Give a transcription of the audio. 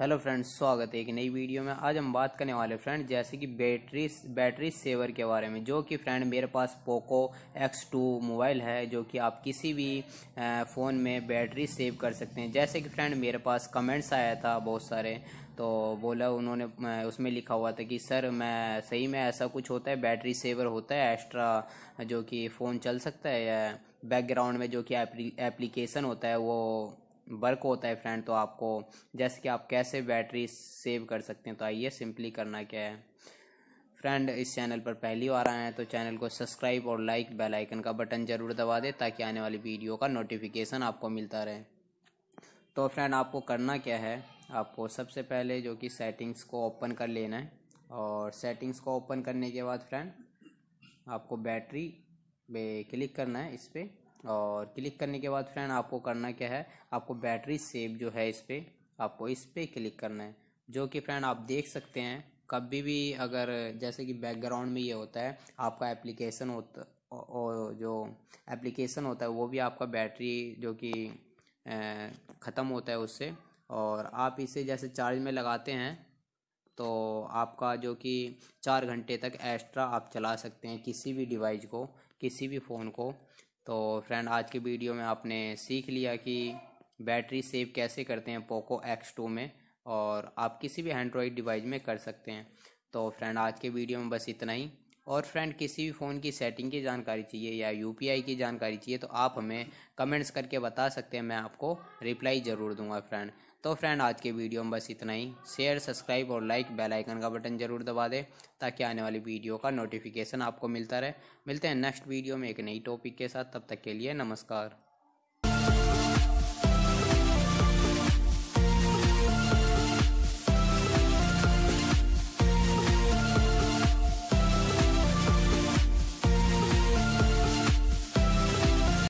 hello friends स्वागत है एक नई वीडियो में आज हम बात करने वाले फ्रेंड जैसे कि बैटरी बैटरी सेवर के बारे में जो कि फ्रेंड मेरे पास पोको एक्स टू मोबाइल है जो कि आप किसी भी फ़ोन में बैटरी सेव कर सकते हैं जैसे कि फ्रेंड मेरे पास कमेंट्स आया था बहुत सारे तो बोला उन्होंने उसमें लिखा हुआ था कि सर मैं सही में ऐसा कुछ होता है बैटरी सेवर होता है एक्स्ट्रा जो कि फ़ोन चल सकता है या बैकग्राउंड में जो कि एप्लीकेशन होता है वो वर्क होता है फ्रेंड तो आपको जैसे कि आप कैसे बैटरी सेव कर सकते हैं तो आइए सिंपली करना क्या है फ्रेंड इस चैनल पर पहली बार आए हैं तो चैनल को सब्सक्राइब और लाइक बेल आइकन का बटन ज़रूर दबा दें ताकि आने वाली वीडियो का नोटिफिकेशन आपको मिलता रहे तो फ्रेंड आपको करना क्या है आपको सबसे पहले जो कि सेटिंग्स को ओपन कर लेना है और सेटिंग्स को ओपन करने के बाद फ्रेंड आपको बैटरी पे क्लिक करना है इस पर और क्लिक करने के बाद फ्रेंड आपको करना क्या है आपको बैटरी सेव जो है इस पर आपको इस पर क्लिक करना है जो कि फ्रेंड आप देख सकते हैं कभी भी अगर जैसे कि बैकग्राउंड में ये होता है आपका एप्लीकेशन होता और जो एप्लीकेशन होता है वो भी आपका बैटरी जो कि ख़त्म होता है उससे और आप इसे जैसे चार्ज में लगाते हैं तो आपका जो कि चार घंटे तक एक्स्ट्रा आप चला सकते हैं किसी भी डिवाइस को किसी भी फ़ोन को तो फ्रेंड आज के वीडियो में आपने सीख लिया कि बैटरी सेव कैसे करते हैं पोको एक्स टू में और आप किसी भी एंड्रॉयड डिवाइस में कर सकते हैं तो फ्रेंड आज के वीडियो में बस इतना ही और फ्रेंड किसी भी फ़ोन की सेटिंग की जानकारी चाहिए या यूपीआई की जानकारी चाहिए तो आप हमें कमेंट्स करके बता सकते हैं मैं आपको रिप्लाई ज़रूर दूंगा फ्रेंड तो फ्रेंड आज के वीडियो में बस इतना ही शेयर सब्सक्राइब और लाइक बेल आइकन का बटन ज़रूर दबा दें ताकि आने वाली वीडियो का नोटिफिकेशन आपको मिलता रहे मिलते हैं नेक्स्ट वीडियो में एक नई टॉपिक के साथ तब तक के लिए नमस्कार